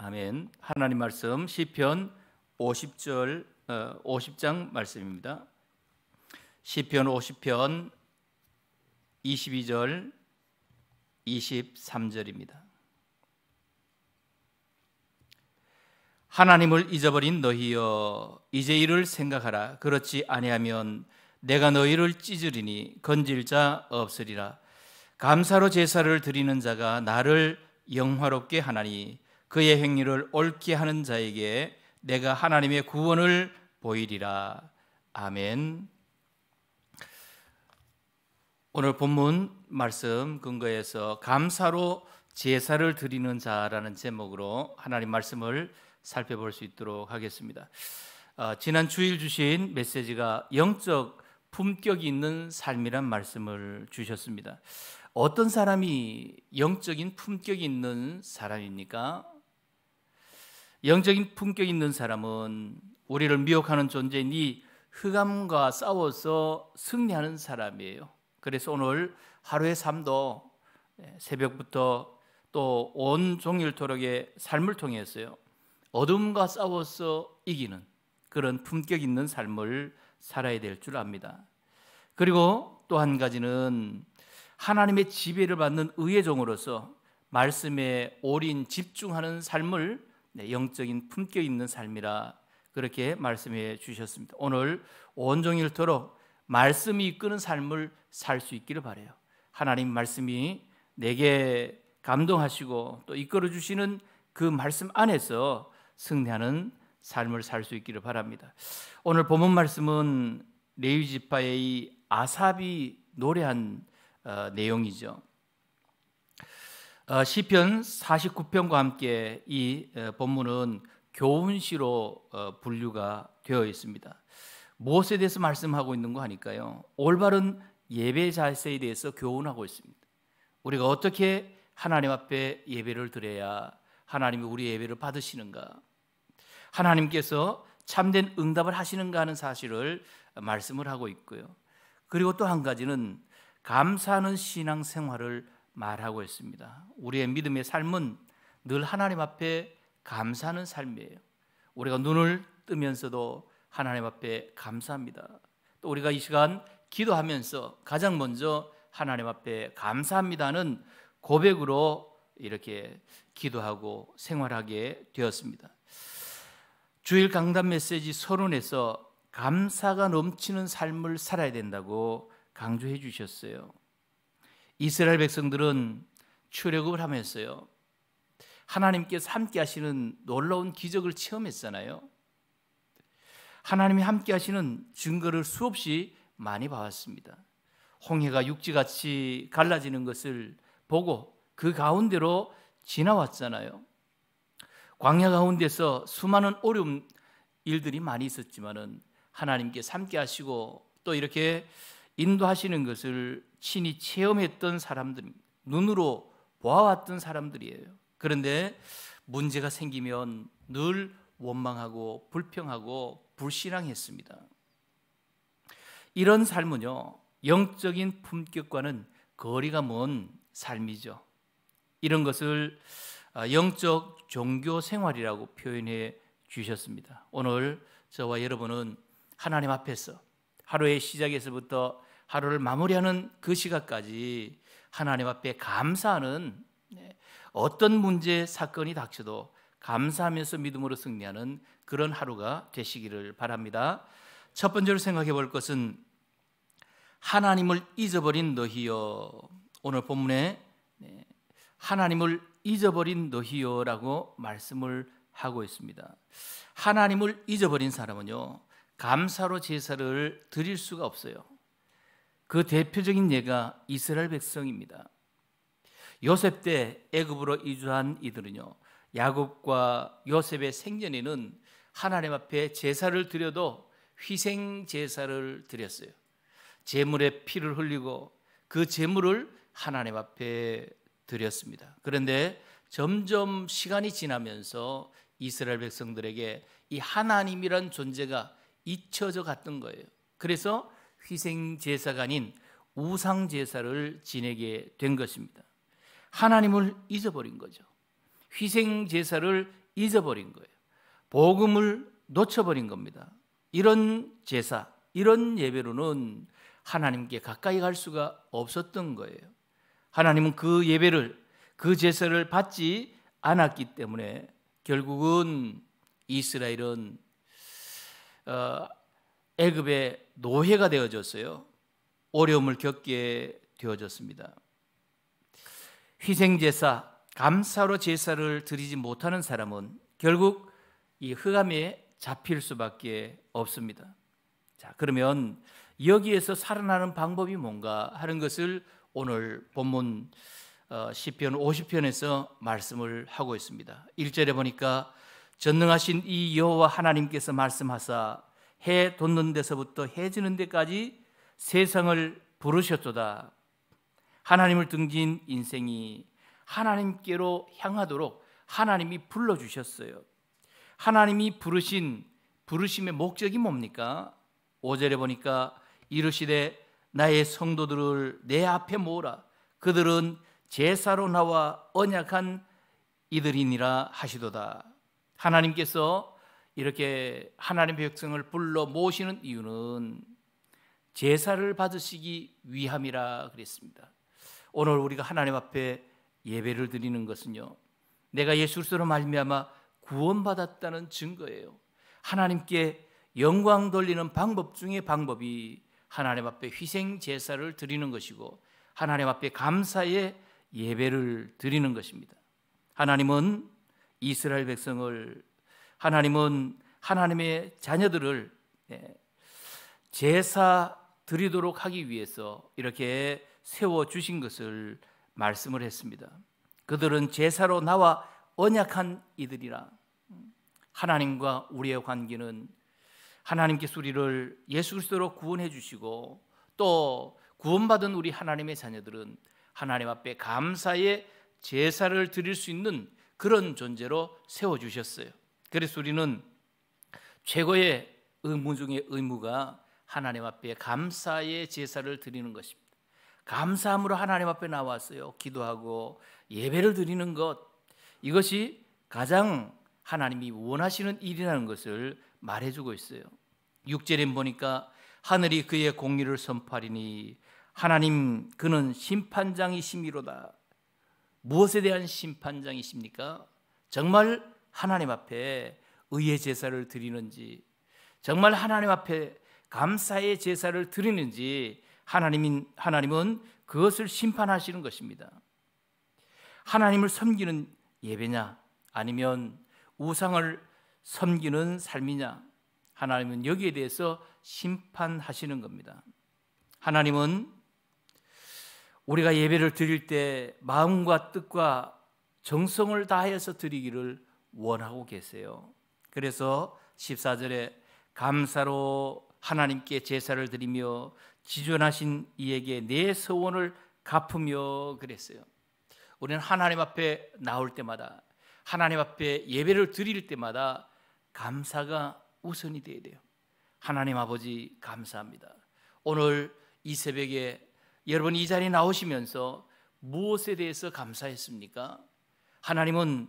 아멘. 하나님 말씀 시편 50절 50장 어, 말씀입니다. 시편 50편 22절 23절입니다. 하나님을 잊어버린 너희여 이제 이를 생각하라 그렇지 아니하면 내가 너희를 찢으리니 건질 자 없으리라 감사로 제사를 드리는 자가 나를 영화롭게 하나니 그의 행위를 옳게 하는 자에게 내가 하나님의 구원을 보이리라. 아멘. 오늘 본문 말씀 근거에서 감사로 제사를 드리는 자라는 제목으로 하나님 말씀을 살펴볼 수 있도록 하겠습니다. 어, 지난 주일 주신 메시지가 영적 품격이 있는 삶이란 말씀을 주셨습니다. 어떤 사람이 영적인 품격이 있는 사람입니까? 영적인 품격 있는 사람은 우리를 미혹하는 존재인 이 흑암과 싸워서 승리하는 사람이에요. 그래서 오늘 하루의 삶도 예, 새벽부터 또 온 종일토록의 삶을 통해서요. 어둠과 싸워서 이기는 그런 품격 있는 삶을 살아야 될 줄 압니다. 그리고 또 한 가지는 하나님의 지배를 받는 의의 종으로서 말씀에 올인 집중하는 삶을 네, 영적인 품격 있는 삶이라 그렇게 말씀해 주셨습니다. 오늘 온종일토록 말씀이 이끄는 삶을 살 수 있기를 바래요. 하나님 말씀이 내게 감동하시고 또 이끌어 주시는 그 말씀 안에서 승리하는 삶을 살 수 있기를 바랍니다. 오늘 본문 말씀은 레위 지파의 아삽이 노래한 어, 내용이죠. 어, 시편 49편과 함께 이 어, 본문은 교훈시로 어, 분류가 되어 있습니다. 무엇에 대해서 말씀하고 있는 거 하니까요. 올바른 예배 자세에 대해서 교훈하고 있습니다. 우리가 어떻게 하나님 앞에 예배를 드려야 하나님이 우리 예배를 받으시는가? 하나님께서 참된 응답을 하시는가 하는 사실을 말씀을 하고 있고요. 그리고 또 한 가지는 감사하는 신앙 생활을 말하고 있습니다. 우리의 믿음의 삶은 늘 하나님 앞에 감사하는 삶이에요. 우리가 눈을 뜨면서도 하나님 앞에 감사합니다. 또 우리가 이 시간 기도하면서 가장 먼저 하나님 앞에 감사합니다는 고백으로 이렇게 기도하고 생활하게 되었습니다. 주일 강단 메시지 서론에서 감사가 넘치는 삶을 살아야 된다고 강조해 주셨어요. 이스라엘 백성들은 출애굽을 하면서요. 하나님께서 함께 하시는 놀라운 기적을 체험했잖아요. 하나님이 함께 하시는 증거를 수없이 많이 봐왔습니다. 홍해가 육지같이 갈라지는 것을 보고 그 가운데로 지나왔잖아요. 광야 가운데서 수많은 어려운 일들이 많이 있었지만 하나님께 함께 하시고 또 이렇게 인도하시는 것을 친히 체험했던 사람들입니다. 눈으로 보아왔던 사람들이에요. 그런데 문제가 생기면 늘 원망하고 불평하고 불신앙했습니다. 이런 삶은요, 영적인 품격과는 거리가 먼 삶이죠. 이런 것을 아, 영적 종교 생활이라고 표현해 주셨습니다. 오늘 저와 여러분은 하나님 앞에서 하루의 시작에서부터 하루를 마무리하는 그 시각까지 하나님 앞에 감사하는 네, 어떤 문제 사건이 닥쳐도 감사하면서 믿음으로 승리하는 그런 하루가 되시기를 바랍니다. 첫 번째로 생각해 볼 것은 하나님을 잊어버린 너희여 오늘 본문에 네, 하나님을 잊어버린 너희여라고 말씀을 하고 있습니다. 하나님을 잊어버린 사람은요 감사로 제사를 드릴 수가 없어요. 그 대표적인 예가 이스라엘 백성입니다. 요셉 때 애굽으로 이주한 이들은요. 야곱과 요셉의 생전에는 하나님 앞에 제사를 드려도 희생 제사를 드렸어요. 제물의 피를 흘리고 그 제물을 하나님 앞에 드렸습니다. 그런데 점점 시간이 지나면서 이스라엘 백성들에게 이 하나님이란 존재가 잊혀져 갔던 거예요. 그래서 희생 제사가 아닌 우상 제사를 지내게 된 것입니다. 하나님을 잊어버린 거죠. 희생 제사를 잊어버린 거예요. 복음을 놓쳐버린 겁니다. 이런 제사, 이런 예배로는 하나님께 가까이 갈 수가 없었던 거예요. 하나님은 그 예배를, 그 제사를 받지 않았기 때문에 결국은 이스라엘은 어, 애급의 노예가 되어졌어요. 어려움을 겪게 되어졌습니다. 희생 제사, 감사로 제사를 드리지 못하는 사람은 결국 이 흑암에 잡힐 수밖에 없습니다. 자, 그러면 여기에서 살아나는 방법이 뭔가 하는 것을 오늘 본문 어, 시편 50편에서 말씀을 하고 있습니다. 1절에 보니까 전능하신 이 여호와 하나님께서 말씀하사 해 돋는 데서부터 해지는 데까지 세상을 부르셨도다. 하나님을 등진 인생이 하나님께로 향하도록 하나님이 불러 주셨어요. 하나님이 부르신 부르심의 목적이 뭡니까? 5절에 보니까 이르시되 나의 성도들을 내 앞에 모으라. 그들은 제사로 나와 언약한 이들이니라 하시도다. 하나님께서 이렇게 하나님의 백성을 불러 모시는 이유는 제사를 받으시기 위함이라 그랬습니다. 오늘 우리가 하나님 앞에 예배를 드리는 것은요. 내가 예수 그리스도로 말미암아 구원받았다는 증거예요. 하나님께 영광 돌리는 방법 중의 방법이 하나님 앞에 희생 제사를 드리는 것이고 하나님 앞에 감사의 예배를 드리는 것입니다. 하나님은 이스라엘 백성을 하나님은 하나님의 자녀들을 예, 제사 드리도록 하기 위해서 이렇게 세워 주신 것을 말씀을 했습니다. 그들은 제사로 나와 언약한 이들이라. 하나님과 우리의 관계는 하나님께서 우리를 예수 그리스도로 구원해 주시고 또 구원받은 우리 하나님의 자녀들은 하나님 앞에 감사의 제사를 드릴 수 있는 그런 존재로 세워 주셨어요. 그래서 우리는 최고의 의무 중에 의무가 하나님 앞에 감사의 제사를 드리는 것입니다. 감사함으로 하나님 앞에 나왔어요. 기도하고 예배를 드리는 것. 이것이 가장 하나님이 원하시는 일이라는 것을 말해주고 있어요. 6절에 보니까 하늘이 그의 공의를 선포리니 하나님 그는 심판장이심이로다 무엇에 대한 심판장이십니까? 정말 하나님 앞에 의의 제사를 드리는지 정말 하나님 앞에 감사의 제사를 드리는지 하나님인 하나님은 그것을 심판하시는 것입니다. 하나님을 섬기는 예배냐 아니면 우상을 섬기는 삶이냐 하나님은 여기에 대해서 심판하시는 겁니다. 하나님은 우리가 예배를 드릴 때 마음과 뜻과 정성을 다해서 드리기를 원하고 계세요. 그래서 14절에 감사로 하나님께 제사를 드리며 지존하신 이에게 내 소원을 갚으며 그랬어요. 우리는 하나님 앞에 나올 때마다 하나님 앞에 예배를 드릴 때마다 감사가 우선이 돼야 돼요. 하나님 아버지 감사합니다. 오늘 이 새벽에 여러분 이 자리에 나오시면서 무엇에 대해서 감사했습니까? 하나님은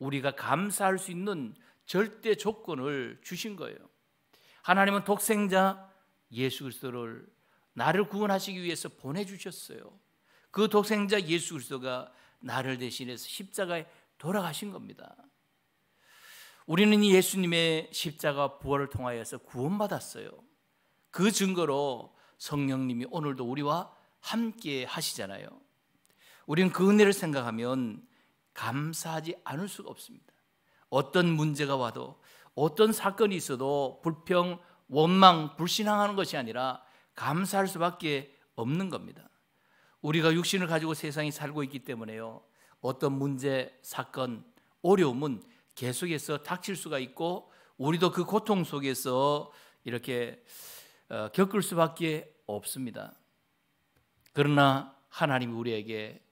우리가 감사할 수 있는 절대 조건을 주신 거예요. 하나님은 독생자 예수 그리스도를 나를 구원하시기 위해서 보내 주셨어요. 그 독생자 예수 그리스도가 나를 대신해서 십자가에 돌아가신 겁니다. 우리는 예수님의 십자가 부활을 통하여서 구원받았어요. 그 증거로 성령님이 오늘도 우리와 함께 하시잖아요. 우리는 그 은혜를 생각하면 감사하지 않을 수가 없습니다. 어떤 문제가 와도 어떤 사건이 있어도 불평, 원망, 불신앙하는 것이 아니라 감사할 수밖에 없는 겁니다. 우리가 육신을 가지고 세상이 살고 있기 때문에요. 어떤 문제, 사건, 어려움은 계속해서 닥칠 수가 있고 우리도 그 고통 속에서 이렇게 어, 겪을 수밖에 없습니다. 그러나 하나님이 우리에게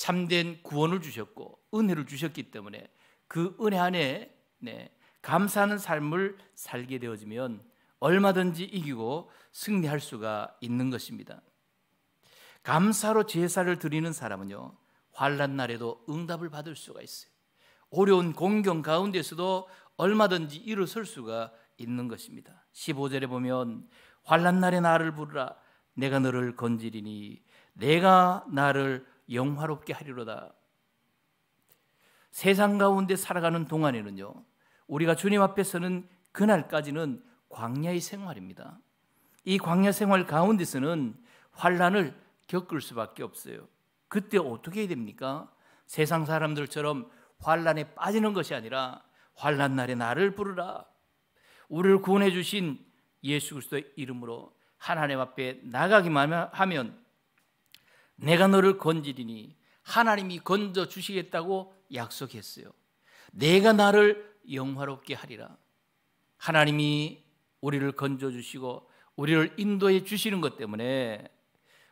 참된 구원을 주셨고 은혜를 주셨기 때문에 그 은혜 안에 네, 감사하는 삶을 살게 되어지면 얼마든지 이기고 승리할 수가 있는 것입니다. 감사로 제사를 드리는 사람은요 환란 날에도 응답을 받을 수가 있어요. 어려운 공경 가운데서도 얼마든지 일어설 수가 있는 것입니다. 15절에 보면 환란 날에 나를 부르라 내가 너를 건지리니 내가 나를 영화롭게 하리로다. 세상 가운데 살아가는 동안에는요. 우리가 주님 앞에서는 그날까지는 광야의 생활입니다. 이 광야 생활 가운데서는 환란을 겪을 수밖에 없어요. 그때 어떻게 해야 됩니까? 세상 사람들처럼 환란에 빠지는 것이 아니라 환란 날에 나를 부르라. 우리를 구원해 주신 예수 그리스도의 이름으로 하나님 앞에 나가기만 하면 내가 너를 건지리니 하나님이 건져 주시겠다고 약속했어요. 내가 나를 영화롭게 하리라. 하나님이 우리를 건져 주시고 우리를 인도해 주시는 것 때문에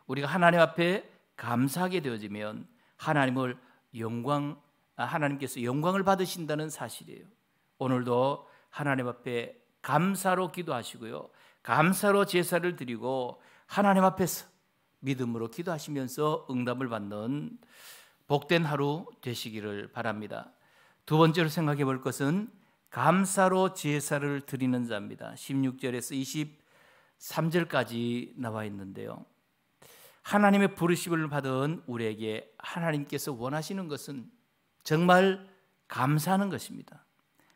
우리가 하나님 앞에 감사하게 되어지면 하나님을 영광 아, 하나님께서 영광을 받으신다는 사실이에요. 오늘도 하나님 앞에 감사로 기도하시고요. 감사로 제사를 드리고 하나님 앞에서 믿음으로 기도하시면서 응답을 받는 복된 하루 되시기를 바랍니다. 두 번째로 생각해 볼 것은 감사로 제사를 드리는 자입니다. 16절에서 23절까지 나와 있는데요. 하나님의 부르심을 받은 우리에게 하나님께서 원하시는 것은 정말 감사하는 것입니다.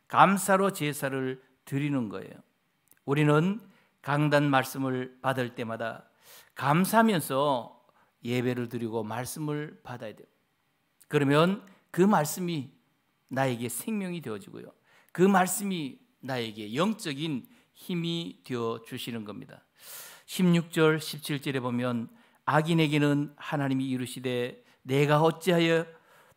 감사로 제사를 드리는 거예요. 우리는 강단 말씀을 받을 때마다 감사하면서 예배를 드리고 말씀을 받아야 돼요. 그러면 그 말씀이 나에게 생명이 되어지고요. 그 말씀이 나에게 영적인 힘이 되어 주시는 겁니다. 16절, 17절에 보면 악인에게는 하나님이 이루시되 내가 어찌하여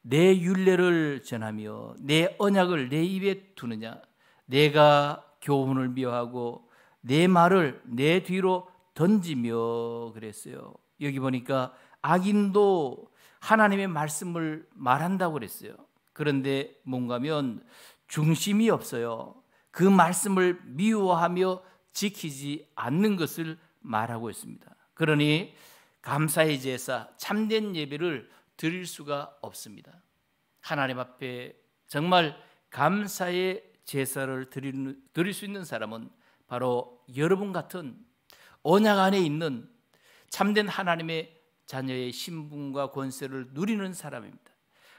내 윤례를 전하며 내 언약을 내 입에 두느냐 내가 교훈을 미워하고 내 말을 내 뒤로 던지며 그랬어요. 여기 보니까 악인도 하나님의 말씀을 말한다고 그랬어요. 그런데 뭔가면 중심이 없어요. 그 말씀을 미워하며 지키지 않는 것을 말하고 있습니다. 그러니 감사의 제사, 참된 예배를 드릴 수가 없습니다. 하나님 앞에 정말 감사의 제사를 드릴, 수 있는 사람은 바로 여러분 같은 언약 안에 있는 참된 하나님의 자녀의 신분과 권세를 누리는 사람입니다.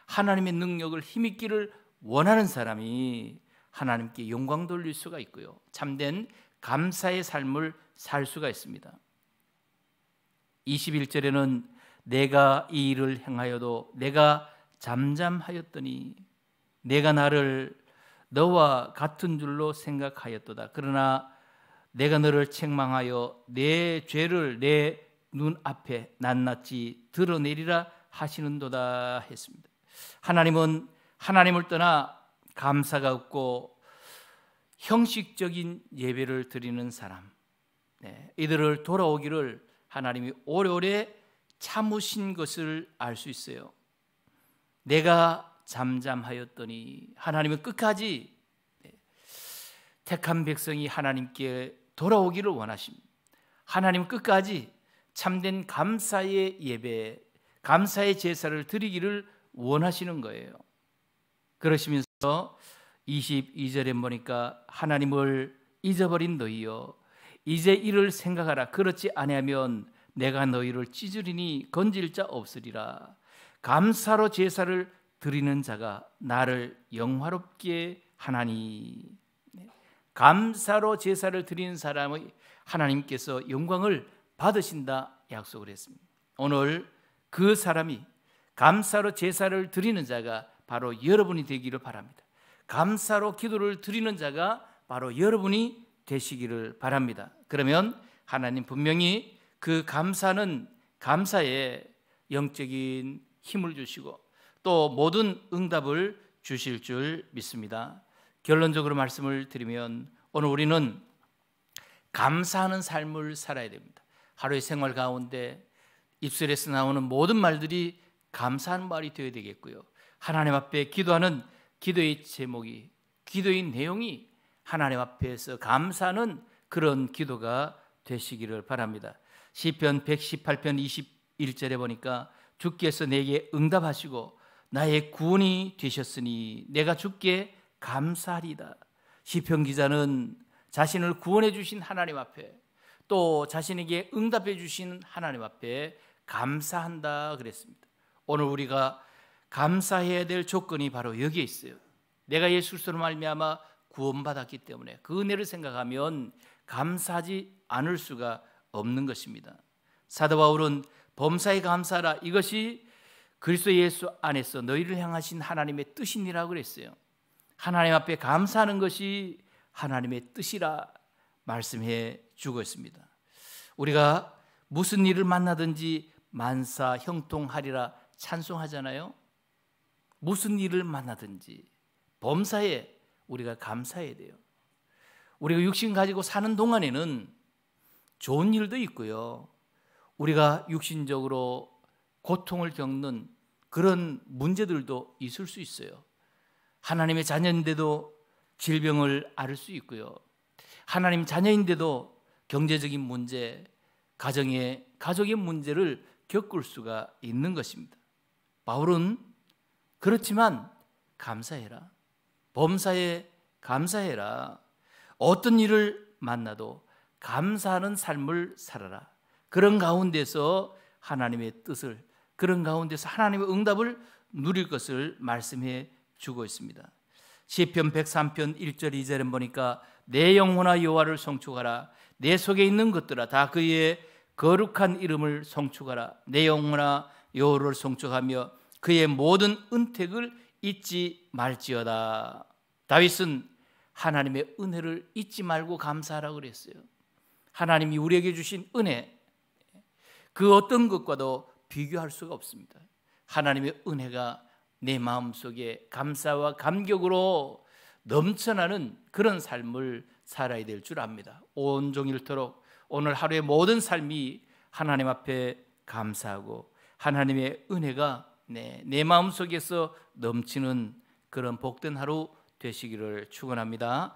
하나님의 능력을 힘있기를 원하는 사람이 하나님께 영광 돌릴 수가 있고요. 참된 감사의 삶을 살 수가 있습니다. 21절에는 내가 이 일을 행하여도 내가 잠잠하였더니 내가 나를 너와 같은 줄로 생각하였도다. 그러나 내가 너를 책망하여 내 죄를 내 눈앞에 낱낱이 드러내리라 하시는도다 했습니다. 하나님은 하나님을 떠나 감사가 없고 형식적인 예배를 드리는 사람 네, 이들을 돌아오기를 하나님이 오래오래 참으신 것을 알 수 있어요. 내가 잠잠하였더니 하나님은 끝까지 택한 백성이 하나님께 돌아오기를 원하십니다. 하나님 끝까지 참된 감사의 예배, 감사의 제사를 드리기를 원하시는 거예요. 그러시면서 22절에 보니까 하나님을 잊어버린 너희여 이제 이를 생각하라 그렇지 아니하면 내가 너희를 찢으리니 건질 자 없으리라 감사로 제사를 드리는 자가 나를 영화롭게 하나니 감사로 제사를 드리는 사람의 하나님께서 영광을 받으신다 약속을 했습니다. 오늘 그 사람이 감사로 제사를 드리는 자가 바로 여러분이 되기를 바랍니다. 감사로 기도를 드리는 자가 바로 여러분이 되시기를 바랍니다. 그러면 하나님 분명히 그 감사는 감사에 영적인 힘을 주시고 또 모든 응답을 주실 줄 믿습니다. 결론적으로 말씀을 드리면 오늘 우리는 감사하는 삶을 살아야 됩니다. 하루의 생활 가운데 입술에서 나오는 모든 말들이 감사하는 말이 되어야 되겠고요. 하나님 앞에 기도하는 기도의 제목이 기도의 내용이 하나님 앞에서 감사는 그런 기도가 되시기를 바랍니다. 시편 118편 21절에 보니까 주께서 내게 응답하시고 나의 구원이 되셨으니 내가 주께 감사하리다. 시편 기자는 자신을 구원해 주신 하나님 앞에 또 자신에게 응답해 주신 하나님 앞에 감사한다 그랬습니다. 오늘 우리가 감사해야 될 조건이 바로 여기에 있어요. 내가 예수 그리스도로 말미암아 구원받았기 때문에 그 은혜를 생각하면 감사하지 않을 수가 없는 것입니다. 사도 바울은 범사에 감사라 이것이 그리스도 예수 안에서 너희를 향하신 하나님의 뜻이니라 그랬어요. 하나님 앞에 감사하는 것이 하나님의 뜻이라 말씀해 주고 있습니다. 우리가 무슨 일을 만나든지 만사 형통하리라 찬송하잖아요. 무슨 일을 만나든지 범사에 우리가 감사해야 돼요. 우리가 육신 가지고 사는 동안에는 좋은 일도 있고요. 우리가 육신적으로 고통을 겪는 그런 문제들도 있을 수 있어요. 하나님의 자녀인데도 질병을 앓을 수 있고요. 하나님 자녀인데도 경제적인 문제, 가정의 가족의 문제를 겪을 수가 있는 것입니다. 바울은 그렇지만 감사해라. 범사에 감사해라. 어떤 일을 만나도 감사하는 삶을 살아라. 그런 가운데서 하나님의 뜻을 그런 가운데서 하나님의 응답을 누릴 것을 말씀해 주고 있습니다. 시편 103편 1절 2절은 보니까 내 영혼아 여호와를 송축하라 내 속에 있는 것들아 다 그의 거룩한 이름을 송축하라 내 영혼아 여호를 송축하며 그의 모든 은택을 잊지 말지어다 다윗은 하나님의 은혜를 잊지 말고 감사하라 그랬어요 하나님이 우리에게 주신 은혜 그 어떤 것과도 비교할 수가 없습니다 하나님의 은혜가 내 마음속에 감사와 감격으로 넘쳐나는 그런 삶을 살아야 될 줄 압니다. 온종일토록 오늘 하루의 모든 삶이 하나님 앞에 감사하고 하나님의 은혜가 내, 내 마음속에서 넘치는 그런 복된 하루 되시기를 축원합니다.